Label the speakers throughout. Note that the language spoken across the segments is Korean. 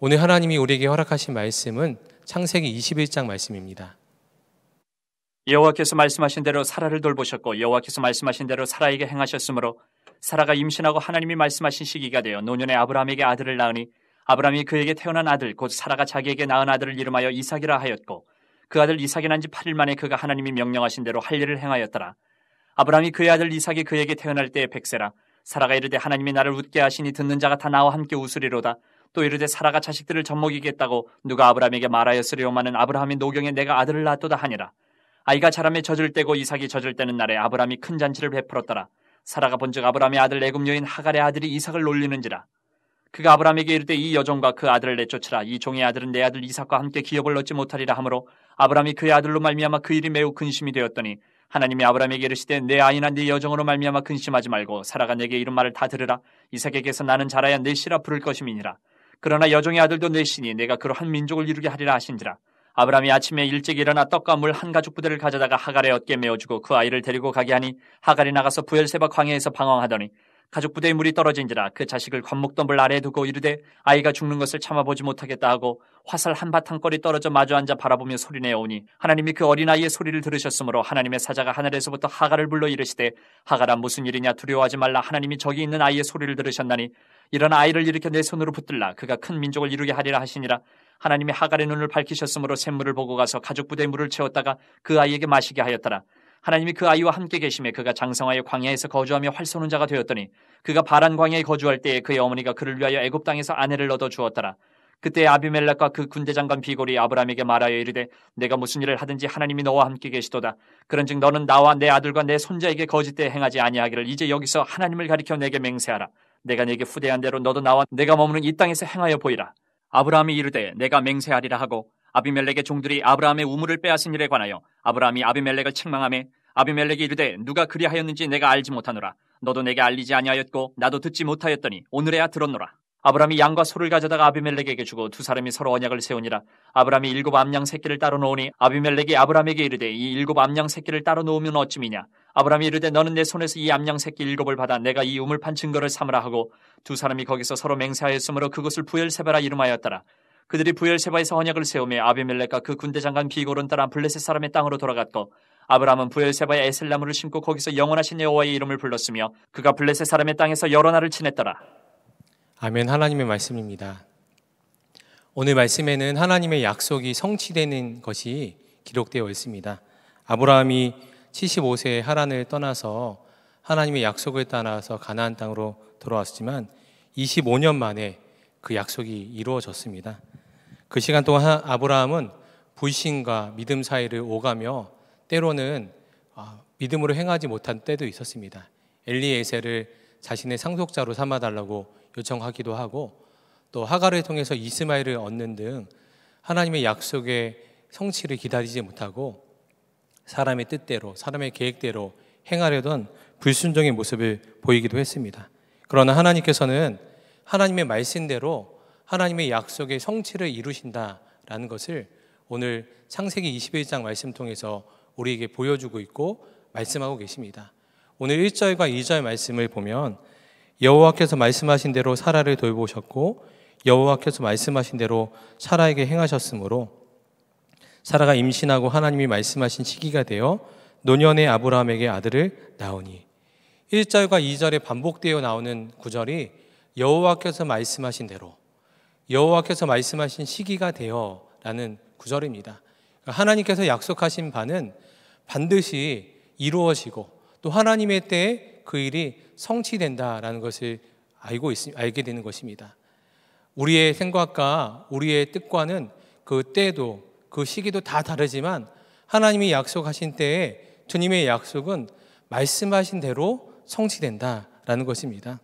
Speaker 1: 오늘 하나님이 우리에게 허락하신 말씀은 창세기 21장 말씀입니다.
Speaker 2: 여호와께서 말씀하신 대로 사라를 돌보셨고 여호와께서 말씀하신 대로 사라에게 행하셨으므로 사라가 임신하고 하나님이 말씀하신 시기가 되어 노년에 아브라함에게 아들을 낳으니 아브라함이 그에게 태어난 아들 곧 사라가 자기에게 낳은 아들을 이름하여 이삭이라 하였고 그 아들 이삭이 난 지 8일 만에 그가 하나님이 명령하신 대로 할 일을 행하였더라 아브라함이 그의 아들 이삭이 그에게 태어날 때에 백세라 사라가 이르되 하나님이 나를 웃게 하시니 듣는 자가 다 나와 함께 웃으리로다 또 이르되 사라가 자식들을 젖먹이겠다고 누가 아브라함에게 말하였으리오마는 아브라함이 노경에 내가 아들을 낳았도다 하니라. 아이가 자람에 젖을 때고 이삭이 젖을 때는 날에 아브라함이 큰 잔치를 베풀었더라. 사라가 본즉 아브라함의 아들 애굽 여인 하갈의 아들이 이삭을 놀리는지라. 그가 아브라함에게 이르되 이 여종과 그 아들을 내쫓으라. 이 종의 아들은 내 아들 이삭과 함께 기업을 얻지 못하리라 하므로 아브라함이 그의 아들로 말미암아 그 일이 매우 근심이 되었더니 하나님이 아브라함에게 이르시되 내 아이나 네여종으로 말미암아 근심하지 말고 사라가 내게 이런 말을 다 들으라 이삭에게서 나는 자라야 내시라 부를 것임이니라 그러나 여종의 아들도 내시니 내가 그러한 민족을 이루게 하리라 하신지라. 아브라함이 아침에 일찍 일어나 떡과 물 한 가죽 부대를 가져다가 하갈의 어깨 메워주고그 아이를 데리고 가게 하니 하갈이 나가서 부엘세바 광야에서 방황하더니 가죽 부대의 물이 떨어진지라 그 자식을 관목덤불 아래에 두고 이르되 아이가 죽는 것을 참아보지 못하겠다 하고 화살 한 바탕거리 떨어져 마주 앉아 바라보며 소리내어오니 하나님이 그 어린아이의 소리를 들으셨으므로 하나님의 사자가 하늘에서부터 하가를 불러 이르시되 하가라 무슨 일이냐 두려워하지 말라 하나님이 저기 있는 아이의 소리를 들으셨나니 이런 아이를 일으켜 내 손으로 붙들라 그가 큰 민족을 이루게 하리라 하시니라 하나님이 하갈의 눈을 밝히셨으므로 샘물을 보고 가서 가족 부대 물을 채웠다가 그 아이에게 마시게 하였더라 하나님이 그 아이와 함께 계심에 그가 장성하여 광야에서 거주하며 활쏘는 자가 되었더니 그가 바란 광야에 거주할 때에 그의 어머니가 그를 위하여 애굽 땅에서 아내를 얻어 주었더라 그때 아비멜렉과 그 군대 장관 비골이 아브라함에게 말하여 이르되 내가 무슨 일을 하든지 하나님이 너와 함께 계시도다. 그런즉 너는 나와 내 아들과 내 손자에게 거짓되 행하지 아니하기를 이제 여기서 하나님을 가리켜 내게 맹세하라. 내가 내게 후대한 대로 너도 나와 내가 머무는 이 땅에서 행하여 보이라. 아브라함이 이르되 내가 맹세하리라 하고 아비멜렉의 종들이 아브라함의 우물을 빼앗은 일에 관하여 아브라함이 아비멜렉을 책망함에 아비멜렉이 이르되 누가 그리하였는지 내가 알지 못하노라. 너도 내게 알리지 아니하였고 나도 듣지 못하였더니 오늘에야 들었노라. 아브라함이 양과 소를 가져다가 아비멜렉에게 주고 두 사람이 서로 언약을 세우니라. 아브라함이 일곱 암양 새끼를 따로 놓으니 아비멜렉이 아브라함에게 이르되 이 일곱 암양 새끼를 따로 놓으면 어찌미냐. 아브라함이 이르되 너는 내 손에서 이 암양 새끼 일곱을 받아 내가 이 우물 판 증거를 삼으라 하고 두 사람이 거기서 서로 맹세하였으므로 그것을 부엘세바라 이름하였더라. 그들이 부엘세바에서 언약을 세우며 아비멜렉과 그 군대 장관 비골은 따라 블레셋 사람의 땅으로 돌아갔고 아브라함은 부엘세바의 에셀나무를 심고 거기서 영원하신 여호와의 이름을 불렀으며 그가 블레셋 사람의 땅에서 여러 날을 지냈더라.
Speaker 1: 아멘 하나님의 말씀입니다. 오늘 말씀에는 하나님의 약속이 성취되는 것이 기록되어 있습니다. 아브라함이 75세에 하란을 떠나서 하나님의 약속을 따라서 가나안 땅으로 돌아왔지만 25년 만에 그 약속이 이루어졌습니다. 그 시간 동안 아브라함은 불신과 믿음 사이를 오가며 때로는 아, 믿음으로 행하지 못한 때도 있었습니다. 엘리에셀을 자신의 상속자로 삼아달라고 요청하기도 하고 또 하가를 통해서 이스마엘을 얻는 등 하나님의 약속의 성취를 기다리지 못하고 사람의 뜻대로 사람의 계획대로 행하려던 불순종의 모습을 보이기도 했습니다. 그러나 하나님께서는 하나님의 말씀대로 하나님의 약속의 성취를 이루신다라는 것을 오늘 창세기 21장 말씀 통해서 우리에게 보여주고 있고 말씀하고 계십니다. 오늘 1절과 2절 말씀을 보면 여호와께서 말씀하신 대로 사라를 돌보셨고 여호와께서 말씀하신 대로 사라에게 행하셨으므로 사라가 임신하고 하나님이 말씀하신 시기가 되어 노년의 아브라함에게 아들을 낳으니 1절과 2절에 반복되어 나오는 구절이 여호와께서 말씀하신 대로 여호와께서 말씀하신 시기가 되어라는 구절입니다. 그러니까 하나님께서 약속하신 바는 반드시 이루어지고 또 하나님의 때에 그 일이 성취된다라는 것을 알고 있, 알게 되는 것입니다. 우리의 생각과 우리의 뜻과는 그 때도 그 시기도 다 다르지만 하나님이 약속하신 때에 주님의 약속은 말씀하신 대로 성취된다라는 것입니다.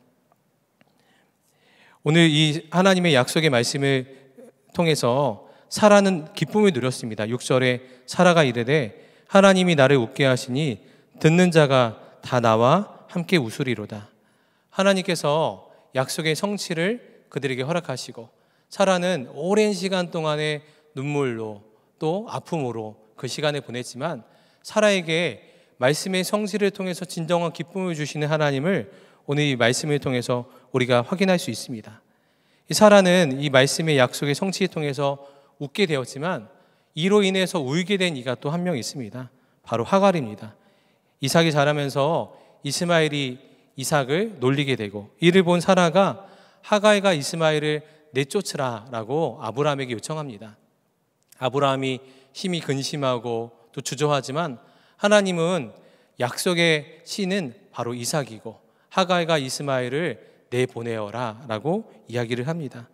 Speaker 1: 오늘 이 하나님의 약속의 말씀을 통해서 사라는 기쁨을 누렸습니다. 6절에 사라가 이르되 하나님이 나를 웃게 하시니 듣는 자가 다 나와 함께 웃으리로다. 하나님께서 약속의 성취를 그들에게 허락하시고 사라는 오랜 시간 동안의 눈물로 또 아픔으로 그 시간을 보냈지만 사라에게 말씀의 성실을 통해서 진정한 기쁨을 주시는 하나님을 오늘 이 말씀을 통해서 우리가 확인할 수 있습니다. 이 사라는 이 말씀의 약속의 성취를 통해서 웃게 되었지만 이로 인해서 울게 된 이가 또 한 명 있습니다. 바로 하갈입니다. 이삭이 자라면서 이스마엘이 이삭을 놀리게 되고 이를 본 사라가 하가이가 이스마엘을 내쫓으라라고 아브라함에게 요청합니다. 아브라함이 힘이 근심하고 또 주저하지만 하나님은 약속의 씨는 바로 이삭이고 하가이가 이스마엘을 내보내어라라고 이야기를 합니다.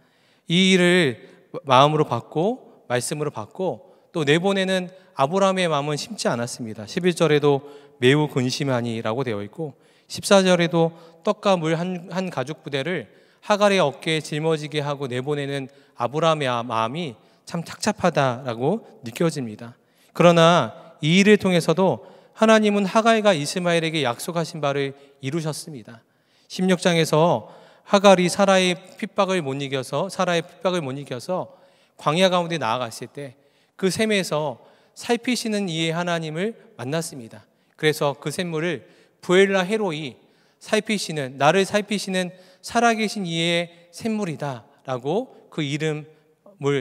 Speaker 1: 이 일을 마음으로 받고 말씀으로 받고 또 내보내는 아브라함의 마음은 심지 않았습니다. 11절에도 매우 근심하니라고 되어 있고 14절에도 떡과 물한 한 가죽 부대를 하갈의 어깨에 짊어지게 하고 내보내는 아브라함의 아, 마음이 참 착잡하다라고 느껴집니다. 그러나 이 일을 통해서도 하나님은 하갈과 이스마엘에게 약속하신 바를 이루셨습니다. 16장에서 하갈이 사라의 핍박을 못 이겨서 사라의 핍박을 못 이겨서 광야 가운데 나아갔을 때그 샘에서 살피시는 이의 하나님을 만났습니다. 그래서 그 샘물을 부엘라 헤로이 살피시는 나를 살피시는 살아계신 이의 샘물이다라고 그 이름을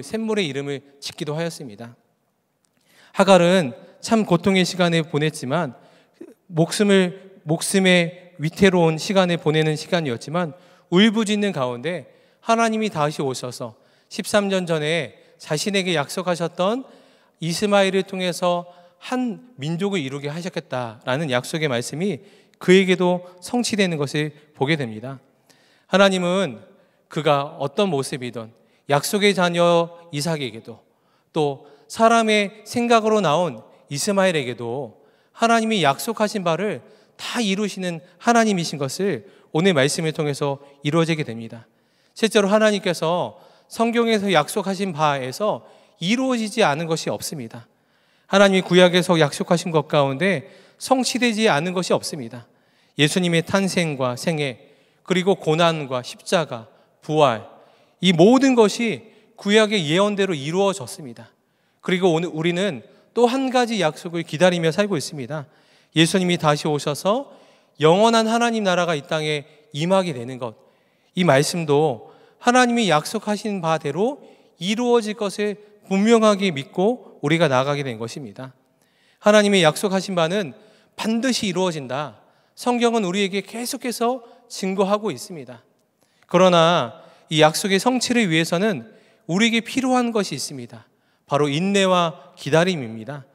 Speaker 1: 샘물의 이름을 짓기도 하였습니다. 하갈은 참 고통의 시간을 보냈지만 목숨을 목숨에 위태로운 시간을 보내는 시간이었지만 울부짖는 가운데 하나님이 다시 오셔서 13년 전에 자신에게 약속하셨던 이스마엘을 통해서 한 민족을 이루게 하셨겠다라는 약속의 말씀이 그에게도 성취되는 것을 보게 됩니다. 하나님은 그가 어떤 모습이든 약속의 자녀 이삭에게도 또 사람의 생각으로 나온 이스마엘에게도 하나님이 약속하신 바를 다 이루시는 하나님이신 것을 오늘 말씀을 통해서 이루어지게 됩니다. 실제로 하나님께서 성경에서 약속하신 바에서 이루어지지 않은 것이 없습니다. 하나님이 구약에서 약속하신 것 가운데 성취되지 않은 것이 없습니다. 예수님의 탄생과 생애, 그리고 고난과 십자가, 부활, 이 모든 것이 구약의 예언대로 이루어졌습니다. 그리고 오늘 우리는 또 한 가지 약속을 기다리며 살고 있습니다. 예수님이 다시 오셔서 영원한 하나님 나라가 이 땅에 임하게 되는 것. 이 말씀도 하나님이 약속하신 바대로 이루어질 것을 분명하게 믿고 우리가 나가게 된 것입니다. 하나님의 약속하신 바는 반드시 이루어진다. 성경은 우리에게 계속해서 증거하고 있습니다. 그러나 이 약속의 성취를 위해서는 우리에게 필요한 것이 있습니다. 바로 인내와 기다림입니다.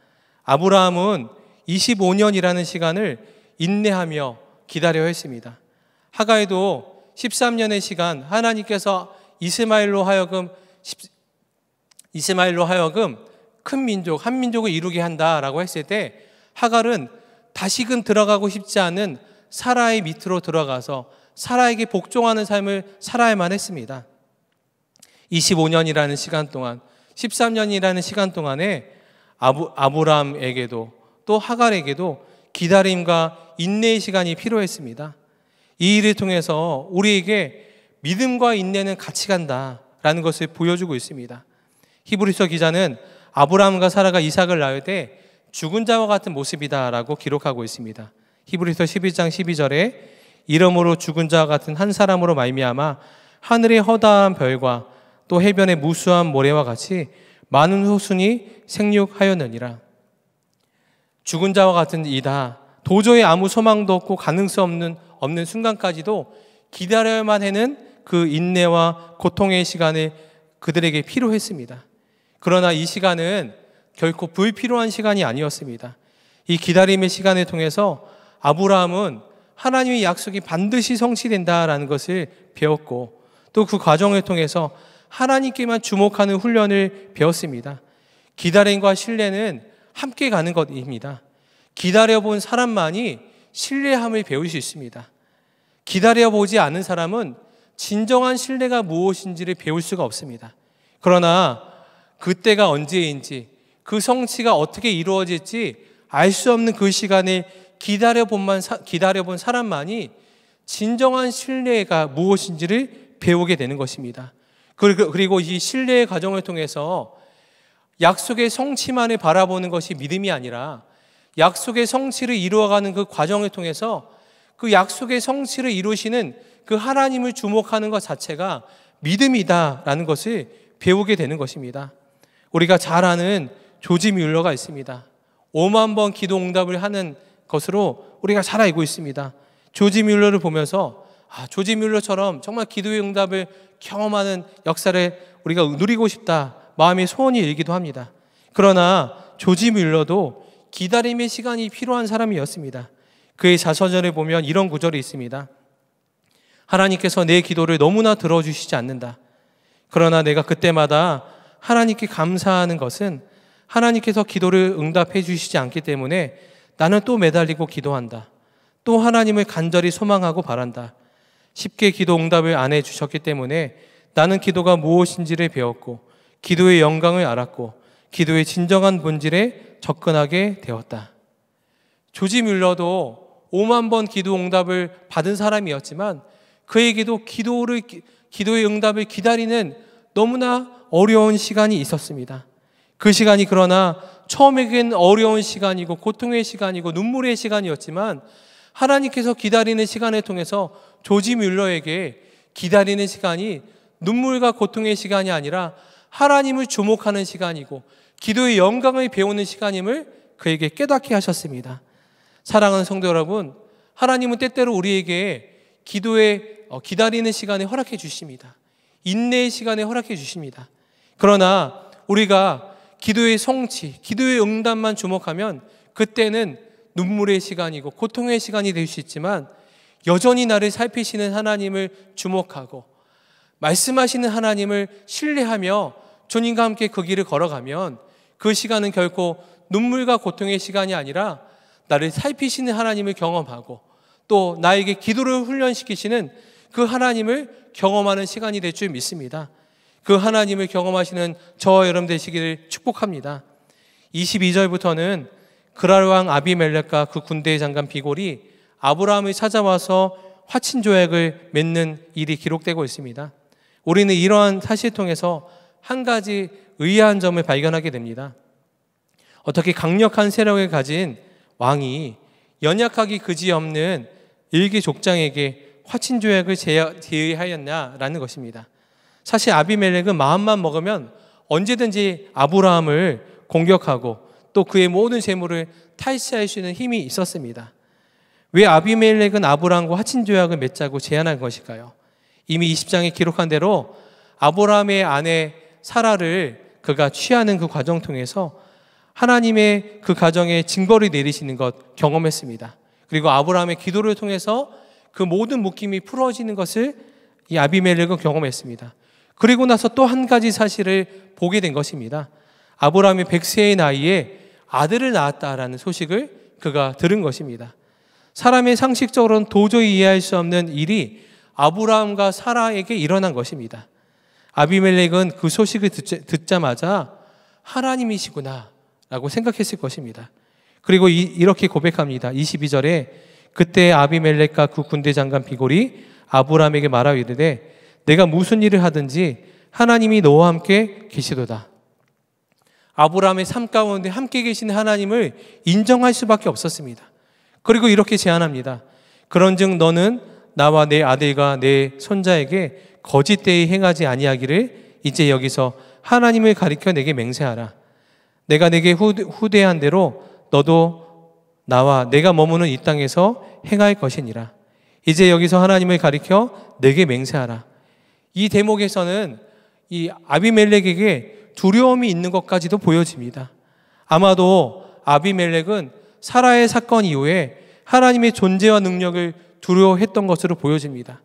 Speaker 1: 아브라함은 25년이라는 시간을 인내하며 기다려 했습니다. 하가에도 13년의 시간 하나님께서 이스마엘로 하여금 이스마일로 하여금 큰 민족, 한 민족을 이루게 한다라고 했을 때 하갈은 다시금 들어가고 싶지 않은 사라의 밑으로 들어가서 사라에게 복종하는 삶을 살아야만 했습니다. 25년이라는 시간 동안, 13년이라는 시간 동안에 아브, 아브람에게도 또 하갈에게도 기다림과 인내의 시간이 필요했습니다. 이 일을 통해서 우리에게 믿음과 인내는 같이 간다라는 것을 보여주고 있습니다. 히브리서 기자는 아브라함과 사라가 이삭을 낳을 때 죽은 자와 같은 모습이다라고 기록하고 있습니다. 히브리서 11장 12절에 이러므로 죽은 자와 같은 한 사람으로 말미암아 하늘의 허다한 별과 또 해변의 무수한 모래와 같이 많은 후순이 생육하였느니라. 죽은 자와 같은 이다. 도저히 아무 소망도 없고 가능성 없는 없는 순간까지도 기다려야만 하는 그 인내와 고통의 시간을 그들에게 필요했습니다. 그러나 이 시간은 결코 불필요한 시간이 아니었습니다. 이 기다림의 시간을 통해서 아브라함은 하나님의 약속이 반드시 성취된다라는 것을 배웠고 또 그 과정을 통해서 하나님께만 주목하는 훈련을 배웠습니다. 기다림과 신뢰는 함께 가는 것입니다. 기다려본 사람만이 신뢰함을 배울 수 있습니다. 기다려보지 않은 사람은 진정한 신뢰가 무엇인지를 배울 수가 없습니다. 그러나 그때가 언제인지 그 성취가 어떻게 이루어질지 알 수 없는 그시간에 기다려본만 기다려본 사람만이 진정한 신뢰가 무엇인지를 배우게 되는 것입니다. 그리고 이 신뢰의 과정을 통해서 약속의 성취만을 바라보는 것이 믿음이 아니라 약속의 성취를 이루어가는 그 과정을 통해서 그 약속의 성취를 이루시는 그 하나님을 주목하는 것 자체가 믿음이다라는 것을 배우게 되는 것입니다. 우리가 잘 아는 조지 뮬러가 있습니다. 5만 번 기도 응답을 하는 것으로 우리가 잘 알고 있습니다. 조지 뮬러를 보면서 아, 조지 뮬러처럼 정말 기도의 응답을 경험하는 역사를 우리가 누리고 싶다. 마음의 소원이 일기도 합니다. 그러나 조지 뮬러도 기다림의 시간이 필요한 사람이었습니다. 그의 자서전에 보면 이런 구절이 있습니다. 하나님께서 내 기도를 너무나 들어주시지 않는다. 그러나 내가 그때마다 하나님께 감사하는 것은 하나님께서 기도를 응답해 주시지 않기 때문에 나는 또 매달리고 기도한다. 또 하나님을 간절히 소망하고 바란다. 쉽게 기도 응답을 안 해 주셨기 때문에 나는 기도가 무엇인지를 배웠고 기도의 영광을 알았고 기도의 진정한 본질에 접근하게 되었다. 조지 뮬러도 5만 번 기도 응답을 받은 사람이었지만 그에게도 기도를 기도의 응답을 기다리는 너무나 어려운 시간이 있었습니다. 그 시간이 그러나 처음에는 어려운 시간이고 고통의 시간이고 눈물의 시간이었지만 하나님께서 기다리는 시간을 통해서 조지 뮬러에게 기다리는 시간이 눈물과 고통의 시간이 아니라 하나님을 주목하는 시간이고 기도의 영광을 배우는 시간임을 그에게 깨닫게 하셨습니다. 사랑하는 성도 여러분, 하나님은 때때로 우리에게 기도의 어, 기다리는 시간을 허락해 주십니다. 인내의 시간에 허락해 주십니다. 그러나 우리가 기도의 성취, 기도의 응답만 주목하면 그때는 눈물의 시간이고 고통의 시간이 될 수 있지만 여전히 나를 살피시는 하나님을 주목하고 말씀하시는 하나님을 신뢰하며 주님과 함께 그 길을 걸어가면 그 시간은 결코 눈물과 고통의 시간이 아니라 나를 살피시는 하나님을 경험하고 또 나에게 기도를 훈련시키시는 그 하나님을 경험하는 시간이 될 줄 믿습니다. 그 하나님을 경험하시는 저 여러분 되시기를 축복합니다. 22절부터는 그랄왕 아비멜렉과 그 군대의 장관 비골이 아브라함을 찾아와서 화친 조약을 맺는 일이 기록되고 있습니다. 우리는 이러한 사실 통해서 한 가지 의아한 점을 발견하게 됩니다. 어떻게 강력한 세력을 가진 왕이 연약하기 그지없는 일기족장에게 화친 조약을 제의하였냐라는 것입니다. 사실 아비멜렉은 마음만 먹으면 언제든지 아브라함을 공격하고 또 그의 모든 재물을 탈취할 수 있는 힘이 있었습니다. 왜 아비멜렉은 아브라함과 화친 조약을 맺자고 제안한 것일까요? 이미 20장에 기록한 대로 아브라함의 아내 사라를 그가 취하는 그 과정 통해서 하나님의 그 가정에 증거를 내리시는 것 경험했습니다. 그리고 아브라함의 기도를 통해서 그 모든 묶임이 풀어지는 것을 이 아비멜렉은 경험했습니다. 그리고 나서 또 한 가지 사실을 보게 된 것입니다. 아브라함이 100세의 나이에 아들을 낳았다라는 소식을 그가 들은 것입니다. 사람의 상식적으로는 도저히 이해할 수 없는 일이 아브라함과 사라에게 일어난 것입니다. 아비멜렉은 그 소식을 듣자, 마자 하나님이시구나 라고 생각했을 것입니다. 그리고 이, 렇게 고백합니다. 22절에 그때 아비멜렉과 그 군대 장관 비골이 아브라함에게 말하여 이르되 내가 무슨 일을 하든지 하나님이 너와 함께 계시도다. 아브라함의 삶 가운데 함께 계신 하나님을 인정할 수밖에 없었습니다. 그리고 이렇게 제안합니다. 그런즉 너는 나와 내 아들과 내 손자에게 거짓대에 행하지 아니하기를 이제 여기서 하나님을 가리켜 내게 맹세하라. 내가 내게 후대한 대로 너도 나와 내가 머무는 이 땅에서 행할 것이니라. 이제 여기서 하나님을 가리켜 내게 맹세하라. 이 대목에서는 이 아비멜렉에게 두려움이 있는 것까지도 보여집니다. 아마도 아비멜렉은 사라의 사건 이후에 하나님의 존재와 능력을 두려워했던 것으로 보여집니다.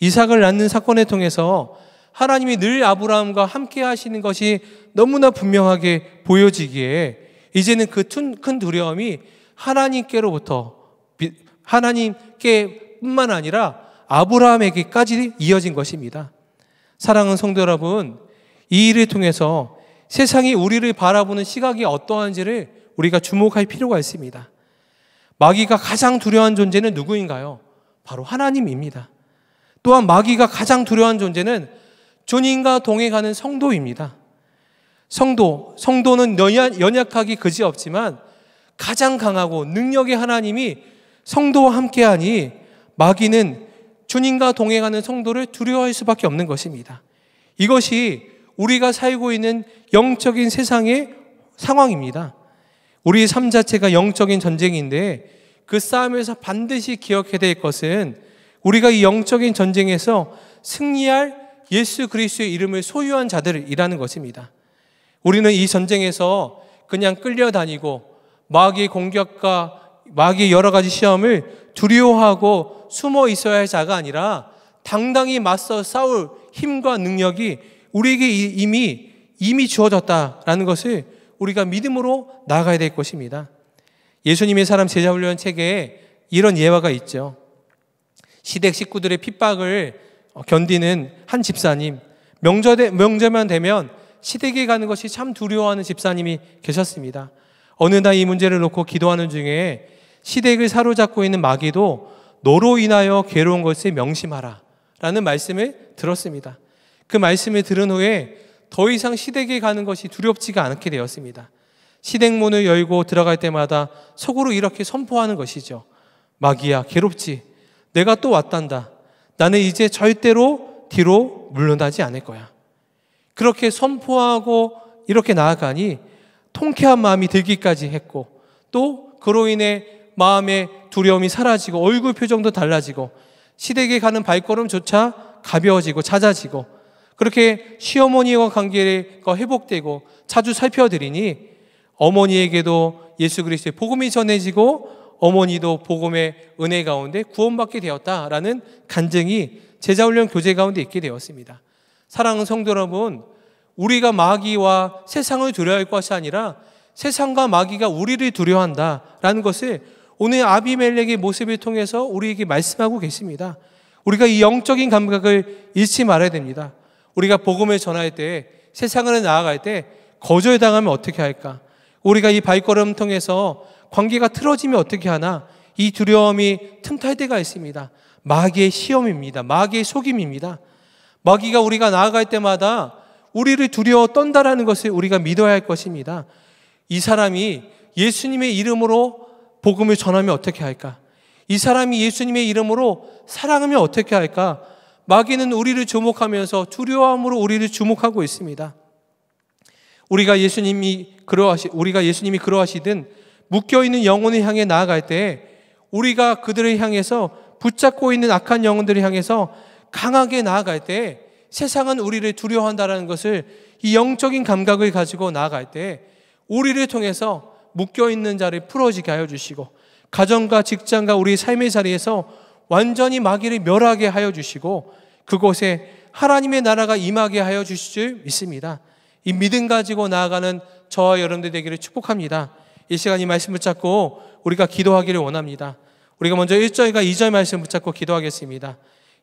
Speaker 1: 이삭을 낳는 사건을 통해서 하나님이 늘 아브라함과 함께 하시는 것이 너무나 분명하게 보여지기에 이제는 그 큰 두려움이 하나님께로부터 하나님께뿐만 아니라 아브라함에게까지 이어진 것입니다. 사랑하는 성도 여러분, 이 일을 통해서 세상이 우리를 바라보는 시각이 어떠한지를 우리가 주목할 필요가 있습니다. 마귀가 가장 두려운 존재는 누구인가요? 바로 하나님입니다. 또한 마귀가 가장 두려운 존재는 주님과 동행하는 성도입니다. 성도, 성도는 연약하기 그지없지만 가장 강하고 능력의 하나님이 성도와 함께하니 마귀는 주님과 동행하는 성도를 두려워할 수밖에 없는 것입니다. 이것이 우리가 살고 있는 영적인 세상의 상황입니다. 우리 삶 자체가 영적인 전쟁인데 그 싸움에서 반드시 기억해야 될 것은 우리가 이 영적인 전쟁에서 승리할 예수 그리스의 이름을 소유한 자들이라는 것입니다. 우리는 이 전쟁에서 그냥 끌려다니고 마귀의 공격과 마귀의 여러 가지 시험을 두려워하고 숨어 있어야 할 자가 아니라 당당히 맞서 싸울 힘과 능력이 우리에게 이미 이미 주어졌다라는 것을 우리가 믿음으로 나아가야 될 것입니다. 예수님의 사람 제자 훈련 책에 이런 예화가 있죠. 시댁 식구들의 핍박을 견디는 한 집사님 명절에 명절만 되면 시댁에 가는 것이 참 두려워하는 집사님이 계셨습니다. 어느 날 이 문제를 놓고 기도하는 중에 시댁을 사로잡고 있는 마귀도 너로 인하여 괴로운 것을 명심하라. 라는 말씀을 들었습니다. 그 말씀을 들은 후에 더 이상 시댁에 가는 것이 두렵지가 않게 되었습니다. 시댁문을 열고 들어갈 때마다 속으로 이렇게 선포하는 것이죠. 마귀야, 괴롭지. 내가 또 왔단다. 나는 이제 절대로 뒤로 물러나지 않을 거야. 그렇게 선포하고 이렇게 나아가니 통쾌한 마음이 들기까지 했고 또 그로 인해 마음의 두려움이 사라지고 얼굴 표정도 달라지고 시댁에 가는 발걸음조차 가벼워지고 잦아지고 그렇게 시어머니와 관계가 회복되고 자주 살펴드리니 어머니에게도 예수 그리스도의 복음이 전해지고 어머니도 복음의 은혜 가운데 구원받게 되었다라는 간증이 제자훈련 교제 가운데 있게 되었습니다. 사랑하는 성도 여러분, 우리가 마귀와 세상을 두려워할 것이 아니라 세상과 마귀가 우리를 두려워한다라는 것을 오늘 아비멜렉의 모습을 통해서 우리에게 말씀하고 계십니다. 우리가 이 영적인 감각을 잃지 말아야 됩니다. 우리가 복음을 전할 때세상을 나아갈 때 거절당하면 어떻게 할까? 우리가 이 발걸음 통해서 관계가 틀어지면 어떻게 하나? 이 두려움이 틈탈 때가 있습니다. 마귀의 시험입니다. 마귀의 속임입니다. 마귀가 우리가 나아갈 때마다 우리를 두려워 떤다라는 것을 우리가 믿어야 할 것입니다. 이 사람이 예수님의 이름으로 복음을 전하면 어떻게 할까? 이 사람이 예수님의 이름으로 사랑하면 어떻게 할까? 마귀는 우리를 주목하면서 두려움으로 우리를 주목하고 있습니다. 우리가 예수님이 그러하시 우리가 예수님이 그러하시든 묶여 있는 영혼을 향해 나아갈 때 우리가 그들을 향해서 붙잡고 있는 악한 영혼들을 향해서 강하게 나아갈 때 세상은 우리를 두려워한다라는 것을 이 영적인 감각을 가지고 나아갈 때 우리를 통해서 묶여 있는 자를 풀어지게 하여 주시고 가정과 직장과 우리 삶의 자리에서 완전히 마귀를 멸하게 하여 주시고 그곳에 하나님의 나라가 임하게 하여 주실 줄 믿습니다. 이 믿음 가지고 나아가는 저와 여러분들 되기를 축복합니다. 이 시간 이 말씀 붙잡고 우리가 기도하기를 원합니다. 우리가 먼저 1절과 2절 말씀 붙잡고 기도하겠습니다.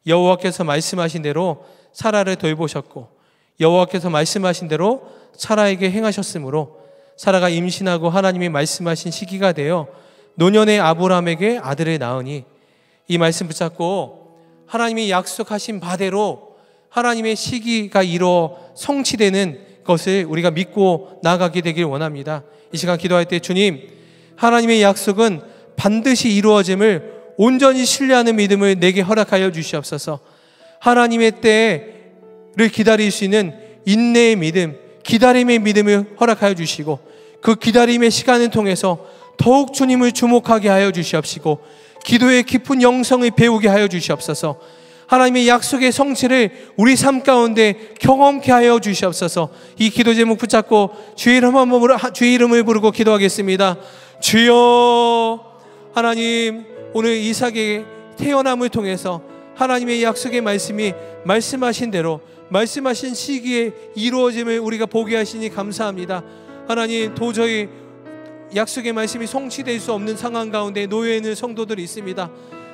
Speaker 1: 여호와께서 말씀하신 대로 사라를 돌보셨고 여호와께서 말씀하신 대로 사라에게 행하셨으므로 사라가 임신하고 하나님이 말씀하신 시기가 되어 노년의 아브라함에게 아들을 낳으니 이 말씀 붙잡고 하나님이 약속하신 바대로 하나님의 시기가 이뤄 성취되는 것을 우리가 믿고 나아가게 되길 원합니다. 이 시간 기도할 때 주님 하나님의 약속은 반드시 이루어짐을 온전히 신뢰하는 믿음을 내게 허락하여 주시옵소서. 하나님의 때를 기다릴 수 있는 인내의 믿음, 기다림의 믿음을 허락하여 주시고 그 기다림의 시간을 통해서 더욱 주님을 주목하게 하여 주시옵시고 기도의 깊은 영성을 배우게 하여 주시옵소서. 하나님의 약속의 성취를 우리 삶 가운데 경험케 하여 주시옵소서. 이 기도 제목 붙잡고 주의 이름 한번 주의 이름을 부르고 기도하겠습니다. 주여 하나님 오늘 이삭에게 태어남을 통해서 하나님의 약속의 말씀이 말씀하신 대로 말씀하신 시기에 이루어짐을 우리가 보게 하시니 감사합니다. 하나님 도저히 약속의 말씀이 성취될 수 없는 상황 가운데 놓여 있는 성도들이 있습니다.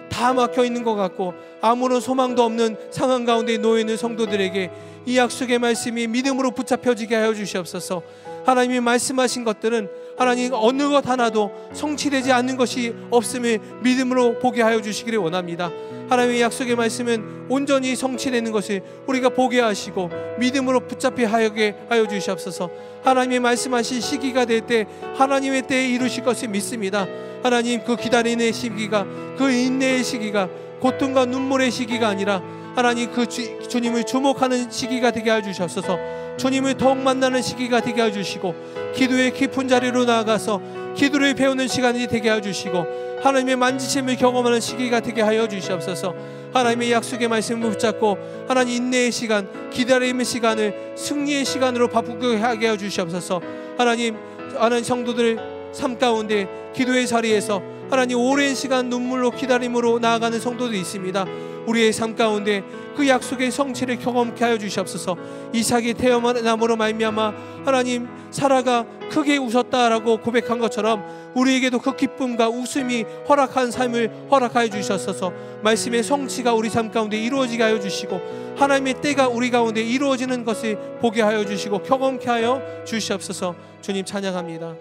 Speaker 1: 다 막혀 있는 것 같고 아무런 소망도 없는 상황 가운데 놓여 있는 성도들에게 이 약속의 말씀이 믿음으로 붙잡혀지게 하여 주시옵소서. 하나님이 말씀하신 것들은 하나님 어느 것 하나도 성취되지 않는 것이 없음을 믿음으로 보게 하여 주시기를 원합니다. 하나님의 약속의 말씀은 온전히 성취되는 것을 우리가 보게 하시고 믿음으로 붙잡히 하게 하여 주시옵소서. 하나님의 말씀하신 시기가 될 때 하나님의 때에 이루실 것을 믿습니다. 하나님 그 기다리는 시기가 그 인내의 시기가 고통과 눈물의 시기가 아니라 하나님 그 주, 주님을 주목하는 시기가 되게 하여 주시옵소서. 주님을 더욱 만나는 시기가 되게 해주시고 기도의 깊은 자리로 나아가서 기도를 배우는 시간이 되게 해주시고 하나님의 만지심을 경험하는 시기가 되게 하여 주시옵소서 하나님의 약속의 말씀을 붙잡고 하나님 인내의 시간 기다림의 시간을 승리의 시간으로 바꾸게 하게 해주시옵소서 하나님 하나님 성도들 삶 가운데 기도의 자리에서 하나님 오랜 시간 눈물로 기다림으로 나아가는 성도도 있습니다 우리의 삶 가운데 그 약속의 성취를 경험케 하여 주시옵소서. 이삭이 태어남으로 말미암아 하나님 사라가 크게 웃었다라고 고백한 것처럼 우리에게도 그 기쁨과 웃음이 허락한 삶을 허락하여 주셨어서 말씀의 성취가 우리 삶 가운데 이루어지게 하여 주시고 하나님의 때가 우리 가운데 이루어지는 것을 보게 하여 주시고 경험케 하여 주시옵소서. 주님 찬양합니다.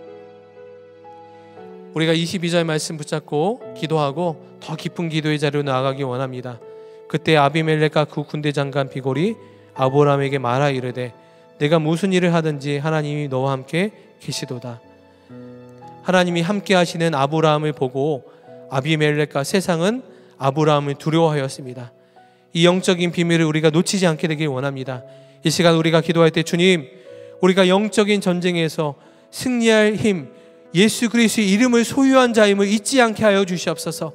Speaker 1: 우리가 22절 말씀 붙잡고 기도하고 더 깊은 기도의 자리로 나아가기 원합니다. 그때 아비멜렉과 그 군대 장관 비골이 아브라함에게 말하 이르되 내가 무슨 일을 하든지 하나님이 너와 함께 계시도다. 하나님이 함께 하시는 아브라함을 보고 아비멜렉과 세상은 아브라함을 두려워하였습니다. 이 영적인 비밀을 우리가 놓치지 않게 되길 원합니다. 이 시간 우리가 기도할 때 주님, 우리가 영적인 전쟁에서 승리할 힘, 예수 그리스도의 이름을 소유한 자임을 잊지 않게 하여 주시옵소서.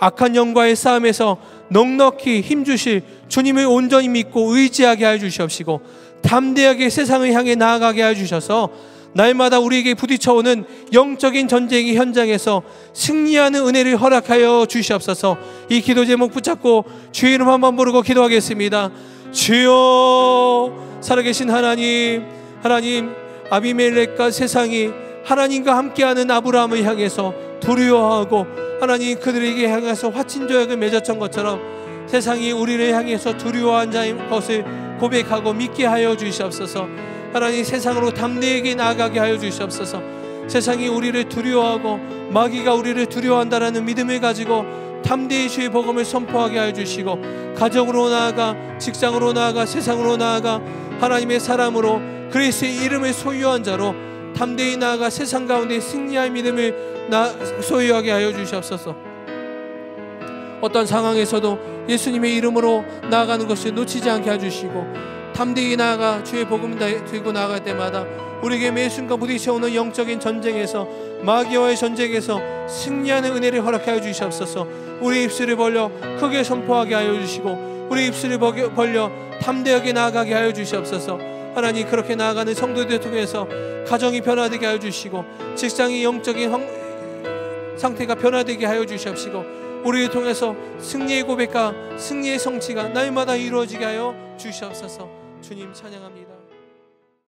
Speaker 1: 악한 영과의 싸움에서 넉넉히 힘주실 주님을 온전히 믿고 의지하게 하여 주시옵시고 담대하게 세상을 향해 나아가게 하여 주셔서 날마다 우리에게 부딪혀오는 영적인 전쟁의 현장에서 승리하는 은혜를 허락하여 주시옵소서 이 기도 제목 붙잡고 주의 이름 한번 부르고 기도하겠습니다 주여 살아계신 하나님 하나님 아비멜렉과 세상이 하나님과 함께하는 아브라함을 향해서 불효하고 하나님 그들에게 향해서 화친조약을 맺었던 것처럼 세상이 우리를 향해서 두려워한 자인 것을 고백하고 믿게 하여 주시옵소서 하나님 세상으로 담대하게 나아가게 하여 주시옵소서 세상이 우리를 두려워하고 마귀가 우리를 두려워한다라는 믿음을 가지고 담대히 주의 복음을 선포하게 하여 주시고 가정으로 나아가 직장으로 나아가 세상으로 나아가 하나님의 사람으로 그리스의 이름을 소유한 자로 담대히 나아가 세상 가운데 승리의 믿음을 나 소유하게 하여 주시옵소서. 어떤 상황에서도 예수님의 이름으로 나아가는 것을 놓치지 않게 해주시고 담대히 나아가 주의 복음을 들고 나아갈 때마다 우리에게 매 순간 부딪혀오는 영적인 전쟁에서 마귀와의 전쟁에서 승리하는 은혜를 허락 하여 주시옵소서 우리 입술을 벌려 크게 선포하게 하여 주시고 우리 입술을 벌려 담대하게 나아가게 하여 주시옵소서 하나님 그렇게 나아가는 성도들 통해서 가정이 변화되게 하여 주시고 직장이 영적인 상태가 변화되게 하여 주시옵시고 우리를 통해서 승리의 고백과 승리의 성취가 날마다 이루어지게 하여 주시옵소서 주님 찬양합니다.